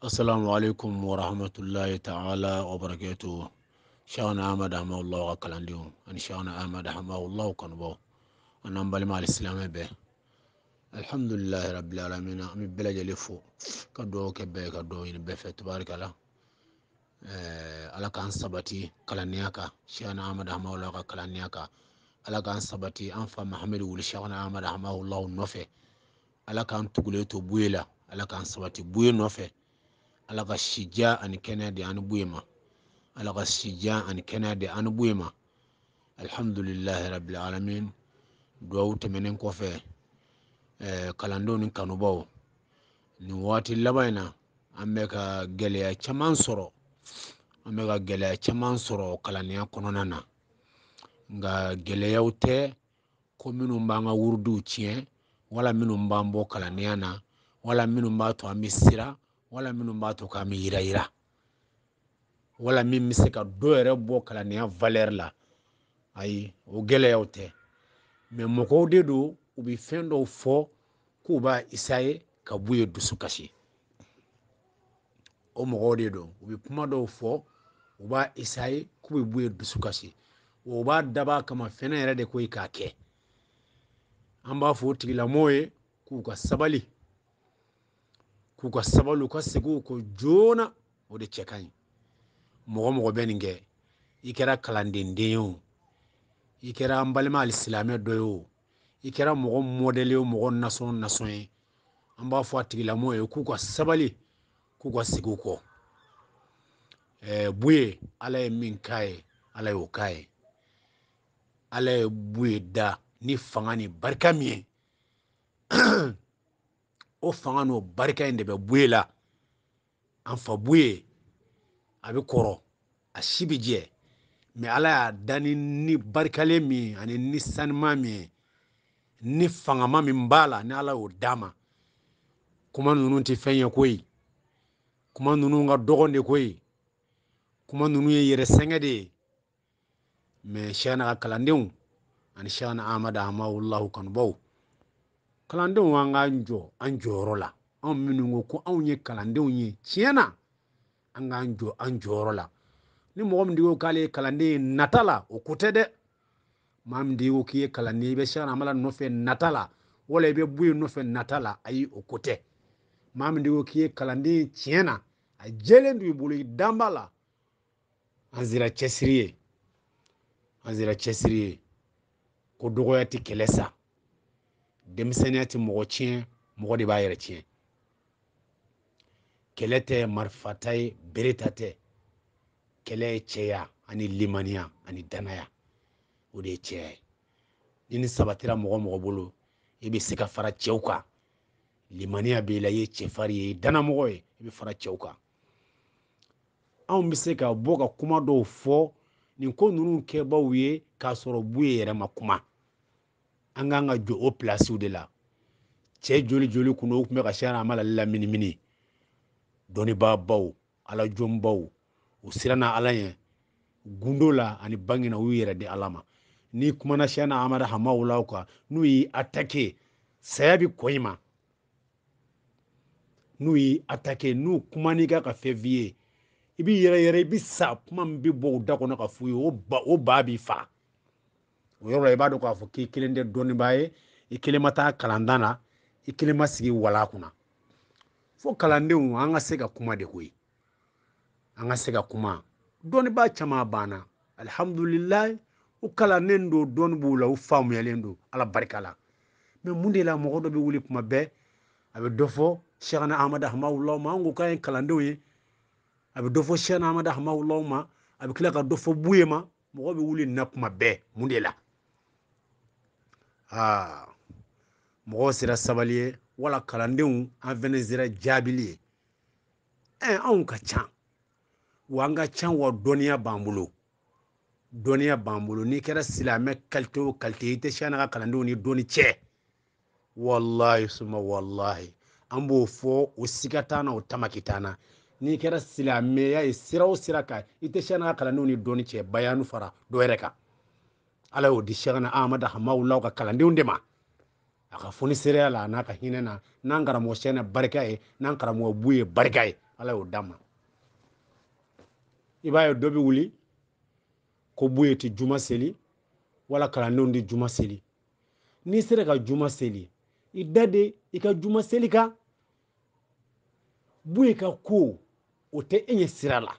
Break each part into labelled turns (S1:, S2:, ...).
S1: assalamu aleykum warahmatullahi taala wabarakatuhu shawna amad ahmawullahu ka kalandiŋo ani shawna amad ahmawullahu kanubaw anan balima alisilamɛ bɛɛ alhamdulilahi rabilalamina an be bɛlajɛle fo ka dɔw kɛ bɛɛ ka dɔw ɲini bɛɛ fɛ tubarikala ala k'an sabati kalanniya ka shawna amad ahmawullahu ka kalanniya ka ala k'an sabati an fa mahamɛdi wuli shawna amad ahmawullahu nɔfɛ ala k'an tugulen to buye la ala k'an sabati buye nɔfɛ ala ka sija ani kɛnɛya di ani bonya ma ala ka sija ani kɛnɛya di ani bonya ma alhamdulilahi rabil alamin duwawu tɛmɛnen kɔfɛ eh, kalandenw ni kanubaw nin waati laban in na an bɛ ka gɛlɛya caman sɔrɔ an bɛ ka gɛlɛya caman sɔrɔ kalandenya kɔnɔna na nka gɛlɛyaw tɛ ko minnu b'an ka wurudiw tiɲɛ wala minnu b'an bɔ kalandenya na wala minnu b'a to an bɛ siran wala minnu b'a to k'an bɛ yira wala min bɛ se ka dɔ yɛrɛ bɔ kalandenya valeur la ayi o gɛlɛyaw tɛ mɛ mɔgɔw de don u bɛ fɛn dɔw fɔ k'u b'a essayer ka b'u ye dusu kasi o mɔgɔw de don u bɛ kuma dɔw fɔ u b'a essayer k'u bɛ b'u ye dusu kasi o b'a dab'a kama fɛnɛ yɛrɛ de ko ye k'a kɛ an b'a fɔ o tigilamɔgɔw ye k'u ka sabali k'u ka sabali ka segin ko kɔ joona o de cɛ ka ɲi mɔgɔ mɔgɔ bɛ nin kɛ i kɛra kalandenden ye o i kɛra an balima alisilamɛ dɔ ye o i kɛra mɔgɔ mɔdɛli o mɔgɔ nasɔn nasɔn ye an b'a fɔ a tigilamɔgɔ ye k'u ka sabali k'u ka segin u kɔ e, ɛɛ buye ala ye min k'a ye ala y'o e k'a ye ala ye buye da ni fanga ni barika min ye o fanga n'o barika in de bɛ bɔ e la an fa bu ye a bɛ kɔrɔ a si bɛ jɛ mɛ ala y'a da ni ni barikalen min ani ni sanuma min ye ni fangama min b'a la ni ala y'o d'a ma kuma ninnu tɛ fɛn ye koyi kuma ninnu ka dɔgɔn de koyi kuma ninnu ye yɛrɛ sɛgɛn de ye mɛ sɛgɛn na ka kalandenw ani sɛgɛn na amadu amawulahu kanubaw kalandenw an k'an jɔ an jɔyɔrɔ la anw minnu ko ko anw ye kalandenw ye tiɲɛ na an k'an jɔ an jɔyɔrɔ la ni mɔgɔ min ko k'ale ye kalanden ye nata la o ko tɛ dɛ maa min ko k'i ye kalanden i bɛ siran amala nɔfɛ nata la wala i bɛ bɔ yen nɔfɛ nata la ayi o ko tɛ maa min ko k'i ye kalanden ye tiɲɛ na a jɛlen don i bolo i dan b'a la an sera cɛsiri ye an sera cɛsiri ye ko dɔgɔya tɛ kɛlɛ sa denmisɛnninya tɛ mɔgɔ tiɲɛ mɔgɔ de b'a yɛrɛ tiɲɛ kɛlɛ tɛ marifata ye bere ta tɛ kɛlɛ ye cɛya ani limaniya ani danaya o de ye cɛya ye ni nin sabatira mɔgɔ mɔgɔ bolo i bɛ se ka fara cɛw kan limaniya b'i la i ye cɛfari ye i dannamɔgɔ ye i bɛ fara cɛw kan anw bɛ se ka bɔ ka kuma dɔw fɔ nin ko ninnu kɛbaw ye k'a sɔrɔ bu ye yɛrɛ ma kuma an kan ka jɔ o pilasiw de la cɛ joli joli kun o tun bɛ ka siyara amala laminimini dɔnnibaabaw ala jɔnbaw u siranna ala ɲɛ gundo la ani bangena u yɛrɛ di ala ma n'i kumana siyana amara hamaw la kan n'u y'i atake saya bi kɔ i ma n'u y'i atake n'u kuman'i ka ka fɛn f'i ye i b'i yɛrɛ yɛrɛ i bi sa kuma min bi bɔ u da kɔnɔ ka f'u ye o ba o ba b'i faga o yɔrɔ la i b'a dɔn k'a fɔ k'i kelen tɛ dɔnnibaa ye i kelen ma taa kalandan na i kelen ma sigi wala kunna fo kalandenw an ka se ka kuma de koyi an ka se ka kuma dɔnnibaa caman banna alihamudulilayi u kalannen don dɔnni b'u la u faamuyalen don ala barika la mɛ mun de la mɔgɔ dɔ bɛ wuli kuma bɛɛ a bɛ dɔ fɔ shɛkana ahmad ahmawulaw ma an ko k'an ye kalandenw ye a bɛ dɔ fɔ shɛkana ahmad ahmawulaw ma a bɛ tila ka dɔ fɔ buye ma mɔgɔ bɛ wuli na kuma bɛɛ mun de la aa mɔgɔw sera sabali ye wala kalandenw an fɛnɛ sera jaabili ye ɛ anw ka can wa an ka can wa dɔnniya b'an bolo dɔnniya b'an bolo n'i kɛra silamɛ kalite o kalite i tɛ siyana ka kalandenw ni dɔnni cɛ walahi suma walahi an b'o fɔ o siga t'an na o tamaki t'an na n'i kɛra silamɛya ye sira o sira kan i tɛ siyana ka kalandenw ni dɔnni cɛ bayanu fara dɔ yɛrɛ kan ala y'o di shekana hamau hamawulaw ka kalandi de ma aka funi foniseereya la n'a ka hine na n'an karamɔgɔ sɛnɛ barika e n'an karamɔgɔ buye barika ala y'o dama iba yo dobi wuli ko buye ti juma seli wala kalandenw tɛ juma seli n'i sere ka juma seli i dade i ka juma seli kan buye ka ko o te enye sira la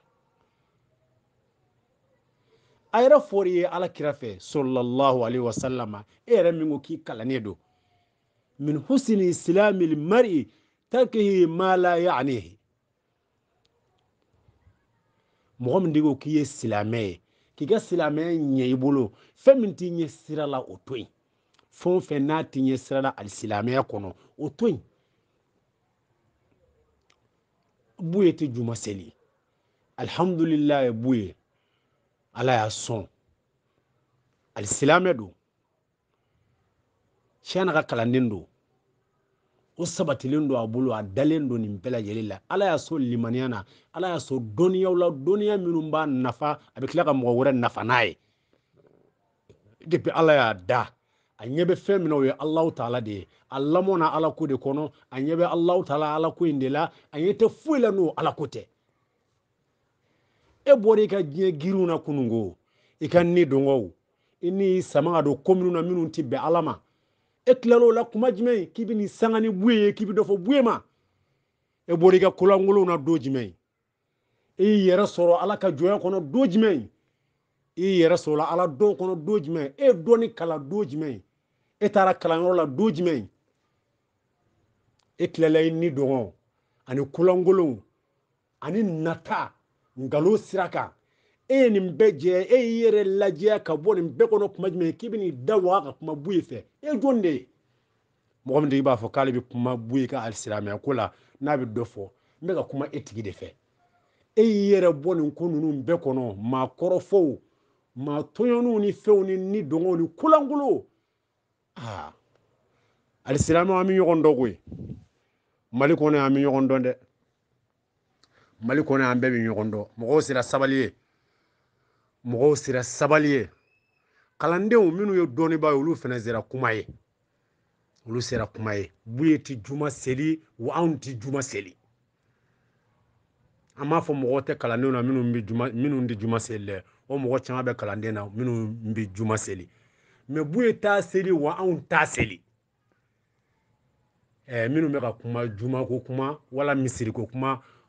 S1: a yɛrɛ fɔr'i ye ala kira fɛ sɔlɔlɔhu alayhi wa salama e yɛrɛ min ko k'i kalannen don min husni islami mari tarkihi ma la ya'nihi mɔgɔ min de ko k'i ye silamɛ ye k'i ka silamɛya ɲɛ i bolo fɛn min t'i ɲɛ sira la o to yen fɛn o fɛn n'a t'i ɲɛ sira la ali silamɛya kɔnɔ o to yen bu ye tɛ juma seli alihamudulilayi bu ye ala y'a sɔn alisilamɛ don siyana ka kalanden don o sabatilen don a bolo a dalen don nin bɛɛ lajɛlen la ala y'a so limaniya na ala y'a so dɔnniyaw la dɔnniya minnu b'a nafa a bɛ tila ka mɔgɔ wɛrɛ nafa n'a ye depi ala y'a da a ɲɛ bɛ fɛn min na o ye alahu taala de ye a lamɔ na ala ko de kɔnɔ a ɲɛ bɛ alahu taala ala ko in de la a ɲɛ tɛ foyi la n'o ala ko tɛ e bɔra i ka diɲɛ giriw na kunungo i e ka e e ni dongow i ni samanga don ko minnu na minnu tɛ bɛn ala ma e tilal'o la kuma jumɛn k'i bɛ nin sanga ni buye ye k'i bɛ dɔ fɔ buye ma e bɔra i ka kolankolonw na don jumɛn i y'i yɛrɛ sɔrɔ ala ka jɔnya kɔnɔ don jumɛn i y'i yɛrɛ sɔrɔ ala dɔn kɔnɔ don jumɛn e ye dɔɔni kalan don jumɛn e taara kalanyɔrɔ la don jumɛn e tilala i ni dɔngɔ ani kolankolonw ani nata nkalon sira kan e ye nin bɛɛ jɛ e y'i yɛrɛ lajɛ ka bɔ nin bɛɛ kɔnɔ kuma jumɛn k'i bɛ n'i da waga ka kuma bu ye fɛ e ye jɔn de ye mɔgɔ min tigi b'a fɔ k'ale bɛ kuma bu ye ka hali silamɛya ko la n'a bɛ dɔ fɔ n bɛ ka kuma e tigi de fɛ e y'i yɛrɛ bɔ nin ko ninnu bɛɛ kɔnɔ maa kɔrɔfɔw maa tɔɲɔniw ni fɛnw ni ni dɔngɔw ni kolankolow aa hali silamɛw an bɛ ɲɔgɔn dɔn koyi mali kɔnɔ yan an bɛ ɲɔgɔn dɔn dɛ mali kɔnɔ an bɛɛ bɛ ɲɔgɔn dɔn mɔgɔw sera sabali ye mɔgɔw sera sabali ye kalandenw minnu ye dɔnniba ye olu fana sera kuma ye olu sera kuma ye b'u ye juma seli wa anw ti juma seli an b'a fɔ mɔgɔw tɛ kalandenw na minnu bɛ juma minnu tɛ juma seli dɛ o mɔgɔ caman bɛ kalanden na minnu bɛ juma seli mɛ b'u ye seli wa anw t'a seli ɛɛ minnu bɛ ka kuma jumako kuma wala misiriko kuma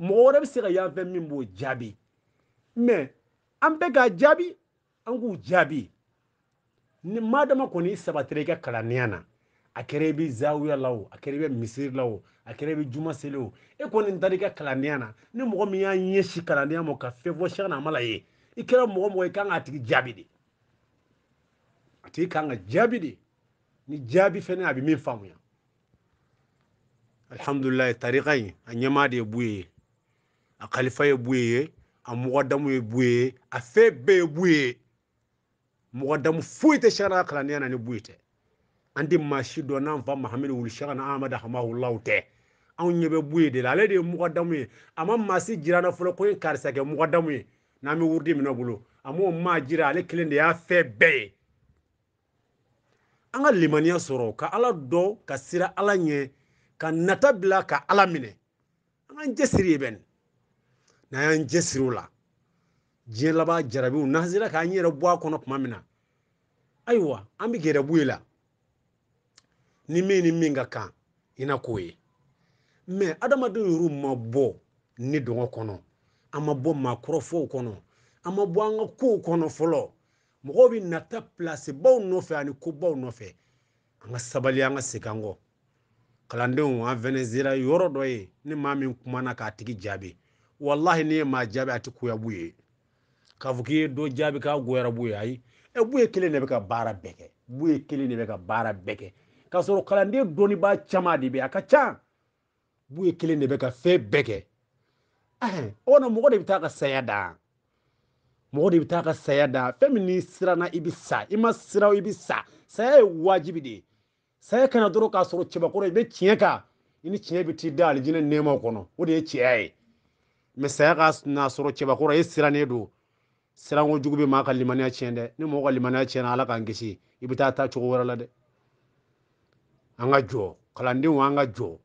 S1: mɔgɔ wɛrɛ bɛ se ka yan fɛ min b'o jaabi mɛ an bɛ k'a jaabi an k'u jaabi ni maadama kɔni i sabatira i ka kalandenya na a kɛra i bɛ zawiya la o a kɛra i bɛ misiri la o a kɛra i bɛ juma seli o e kɔni taara i ka kalandenya na ni mɔgɔ min y'a ɲɛsin kalandenya ma ka fɛn fɔ sɛgɛn na a ma la ye i kɛra mɔgɔ mɔgɔ i kan k'a tigi jaabi de a tigi kan ka jaabi de ni jaabi fɛnɛ a bɛ min faamuya alihamudulilayi tariqa in a ɲɛmaa de ye bu ye a kalifa ye bu ye a mɔgɔdamu ye bu ye a fɛn bɛɛ ye bu ye mɔgɔdamu foyi tɛ sariya kalandenya na ni bu ye tɛ an tɛ maa si dɔn n'an fa mahamadu wuli saka na amadu hamahulaw tɛ anw ɲɛ bɛ bu ye de la ale de ye mɔgɔdamu ye a ma maa si jira an na fɔlɔ ko n ye karisa kɛ mɔgɔdamu ye n'an bɛ wurudi minɛ bolo a m'o maa jira ale kelen de y'a fɛn bɛɛ ye an ka limaniya sɔrɔ ka ala dɔn ka sira ala ɲɛ ka nata bila ka ala minɛ an k'an cɛsiri ye bɛnni na y'an cɛsiri o la je laba jarabi na sera ka yɛrɛ bua a kɔnɔ tuma min na ayiwa an bɛ ni me ni minga ka ina i me adama do ru adamadenw yɛrɛ ma bɔ ne dɔngɔ kɔnɔ an ma bɔ maakɔrɔfɔw kɔnɔ an ma bɔ an ka kow kɔnɔ fɔlɔ mɔgɔw bɛ nata pilasibaw nɔfɛ ani kobaw nɔfɛ an ka sabali an ka segin an kɔ kalandenw an fɛnɛ sera yɔrɔ dɔ ye ni mami kumana k'a tiki jabi wallahi ni ma jaabi a tɛ koya b'u ye k'a fɔ k'i ye dɔ jaabi k'a goyara b'u ye ayi ɛ e b'u ye kelen de ka baara bɛɛ kɛ b'u ye kelen de ka baara bɛɛ kɛ k'a sɔrɔ kalanden dɔnnibaa caman de bɛ a ka ca b'u ye kelen de ka fɛn bɛɛ kɛ ɛhɛn o de bɛ taa ka saya da de bɛ taa ka saya da fɛn min n'i siranna i sa i ma siran sa saya ye waajibi de ye saya kana dɔrɔn k'a sɔrɔ cɛbakɔrɔ i bɛ tiɲɛ kan i ni tiɲɛ bɛ t'i da mɛ saya ka n'a sɔrɔ cɛbakɔrɔ eh! e sirannen don siranko jugu bɛ maa ka limaniya tiɲɛ dɛ ni mɔgɔ ka limaniya tiɲɛna ala k'an kisi i bɛ taa taa cogo wɛrɛ la dɛ an ka jɔ kalandenw an ka jɔ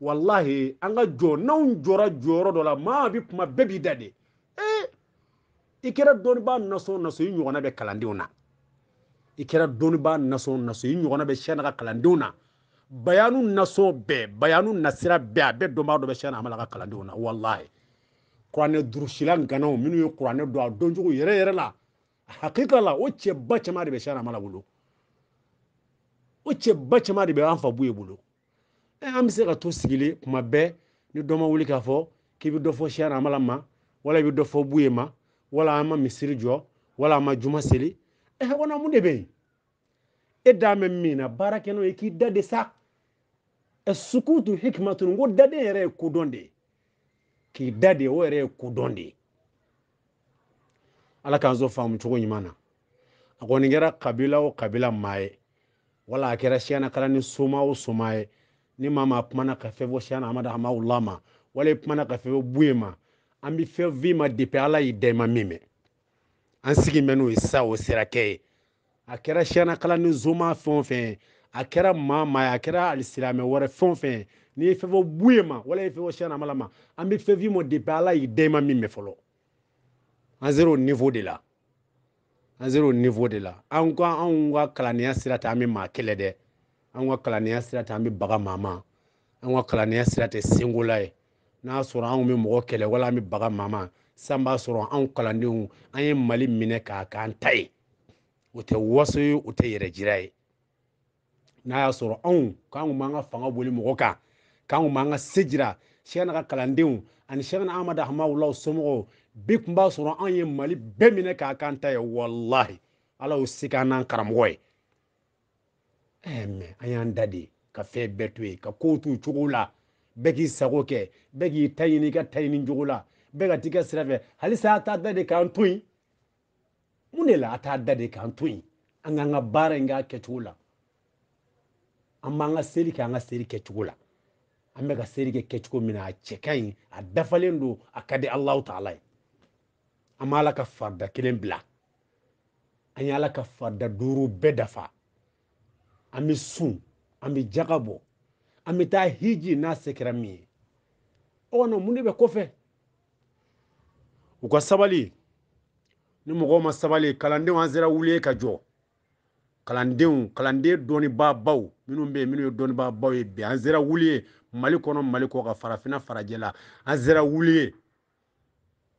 S1: walahi an ka jɔ n'anw jɔra jɔyɔrɔ dɔ la maa bɛ kuma bɛɛ b'i da de ee i kɛra dɔnnibaa naso naso i ɲɔgɔnna bɛ kalandenw na i kɛra dɔnnibaa naso naso i ɲɔgɔnna bɛ siyɛn na ka kalandenw na bayanu naso bɛɛ bayanu nasira bɛɛ a bɛɛ dɔnbaa dɔ bɛ siyɛn na a ma na ka kalandenw na walahi kuranɛ durusila ganaw minnu ye kuranɛ don a doncogo yɛrɛ yɛrɛ la hakika la o ba cɛman de bɛ siyanama la bolo o cɛba cɛman de bɛ e, an fa bu ye bolo ɛ an bɛ se ka to sigilen kuma bɛɛ ni dɔ ma wuli k'a fɔ k'i bɛ dɔ fɔ siyanama la ma wala i bɛ dɔ fɔ bu ye ma wala an ma misiri jɔ wala an ma juma seli ɛ e, wala mun de bɛ yen e da mɛ min na baara kɛ n'o ye k'i da de sa ɛ e sukutu hikimatun ko daden yɛrɛ ye kodɔn de ye k'i da de o yɛrɛ ye kodɔn de ala k'an so faamu cogo ɲuman na a kɔni kɛra kabila o kabila maa ye wala a kɛra siyana kala ni soma o soma ye ni maa maa kumana ka fɛn fɔ siyana amadu hamawula wala i kumana ka fɛn fɔ buye ma an bɛ fɛn f'i ma depi ala y'i da i ma min mɛn an sigi bɛ n'o ye sa o sera kɛ ye a kɛra siyana kala ni soma fɛn o fɛn ye a kɛra maa maa ye a kɛra alisilamɛ wɛrɛ fɛn o fɛn ye ni ye fɛn fɔ buye ma wala ye fɛn fɔ siyɛn amala ma an bɛ fɛn f'i ma depi ala y'i da i ma min mɛ fɔlɔ an sera o niveau de la an sera o niveau de la an ko anw ka kalandenya sira tɛ an bɛ maa kɛlɛ dɛ an ka kalandenya sira tɛ an bɛ baga maa ma an ka kalandenya sira tɛ senkola ye n'a sɔrɔ anw bɛ mɔgɔ kɛlɛ wala an bɛ baga maa ma san b'a sɔrɔ anw kalandenw an ye mali minɛ k'a k'an ta ye o tɛ waso ye o tɛ yɛrɛ jira ye n'a y'a sɔrɔ anw k'anw b'an ka fanga boli mɔgɔ kan kan ma an ka se jira sɛgɛn ka kalandenw ani sɛgɛn amadu la somɔgɔw bi kun b'a sɔrɔ anw ye mali bɛɛ minɛ k'a kan ta ye walahi ala y'o se k'an n'an karamɔgɔ ye ɛɛ mɛ an y'an da de ka fɛn bɛɛ to yen ka kow t'u cogo la bɛɛ k'i sago kɛ bɛɛ k'i ta ɲini i ka ta ɲini cogo la bɛɛ ka t'i ka sira fɛ halisa a t'a da de k'an to yen mun de la a t'a da de k'an to yen an k'an ka baara in k'a kɛcogo la an b'an ka seli kɛ an ka seli kɛcogo la an bɛ ka seli kɛ kɛcogo min na a cɛ ka ɲi a dafalen don a ka di alahu taala ye an ala ka farida kelen bila an ye ala ka farida duuru bɛɛ dafa an bɛ sun an bɛ jaga bɔ an bɛ taa hiji n'a se min ye o kɔni mun de bɛ kɔfɛ u ka sabali ni mɔgɔw ma sabali kalandenw an sera wuli ka jɔ kalandenw kalanden dɔnnibaabaw minnu bɛ yen minnu ye dɔnnibaabaw ye bi an sera wuli ye mali kɔnɔ mali kɔ ka farafinna farajɛ la an sera wuli ye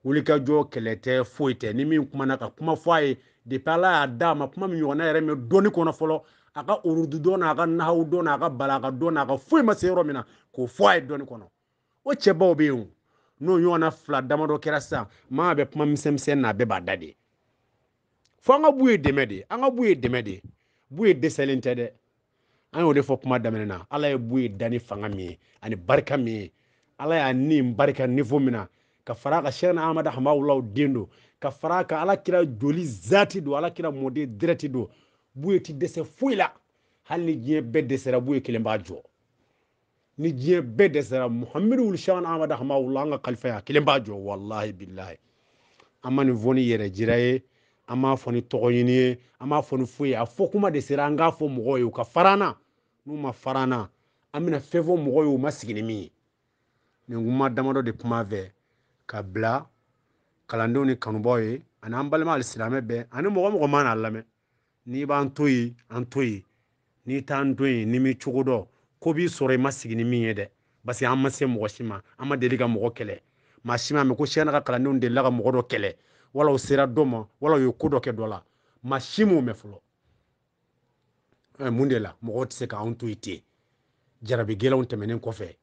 S1: wulikajɔ kɛlɛ tɛ foyi tɛ ni min kumana ka kuma fɔ a ye depi ala y'a d'a ma kuma min ɲɔgɔnna yɛrɛ mɛn dɔɔni kɔnɔ fɔlɔ a ka urudu dɔn n'a ka nahawu dɔn n'a ka bala a ka dɔn n'a ka foyi ma se yɔrɔ min na k'o fɔ a ye dɔɔni kɔnɔ o cɛbaw bɛ yen o n'o ɲɔgɔnna fila damadɔ kɛra sisan maa bɛ kuma misɛnmisɛn na a bɛɛ b'a da de fo an ka b'u ye dɛmɛ de an ka b'u ye dɛmɛ de b'u ye dɛsɛlen tɛ dɛ an y'o de fɔ kuma daminɛ na ala ye bu ye da fanga min ye ani barika min ye ala y'a ni barika nifo min na ka fara a ka sɛgɛn amadu hamawulaw den don ka fara a ala kira joli zati do ala kira mɔden dɛrɛti do bu ye ti dɛsɛ foyi la hali ni diɲɛ bɛɛ dɛsɛra bu ye kelen b'a jɔ ni diɲɛ bɛɛ dɛsɛra muhamadu wuli sɛgɛn amadu hamawula an ka kalifaya kelen b'a jɔ walahi bilahi an ma nin fɔ ni yɛrɛ jira ye an m'a fɔ ni tɔgɔ ɲini ye an m'a fɔ ni foyi ye a fɔ kuma de sera an k'a fɔ mɔgɔw ye u ka fara an na n'u ma farana an bena fɛn fɔ mɔgɔw ye u ma sigi ni min ye nin kuma damadɔ de kuma fɛ ka bila kalandenw ni kanubaw ye ani an balima hali silamɛ ani mɔgɔ mɔgɔ man n'a lamɛn n'i b'an to yen an to yen n'i t'an to yen ni m'i cogo dɔn ko b'i sɔrɔ i ma sigi ni min ye dɛ parce an ma se mɔgɔ si ma an ma deli ka mɔgɔ kɛlɛ maa si ma mɛn ko siyana ka kalandenw delila ka mɔgɔ dɔ kɛlɛ wala u sera dɔ ma wala u ye ko dɔ kɛ dɔ la maa si m'o mɛn fɔlɔ Eh, mun de la mɔgɔw tɛ se k'anw to yen ten jarabi gɛlɛnw tɛmɛnen kɔfɛ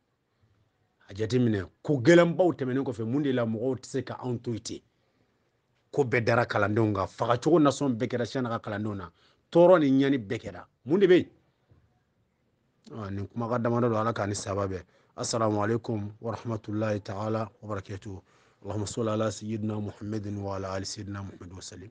S1: a jateminɛ ko gɛlɛnbaw tɛmɛnen kɔfɛ mun de la mɔgɔw tɛ se k'anw to yen ten ko bɛɛ dara kalandenw kan fagacogo nasɔn bɛɛ kɛra siyani kalandenw na tɔɔrɔ ni ɲani bɛɛ kɛra mun de bɛ yen ah, nin kumakan damadɔ don ala k'a ni saba bɛɛ assalamu alaikum warahmatullahi ta'ala wabarakatuh اللهم صل على سيدنا محمد وعلى ال سيدنا محمد وسلم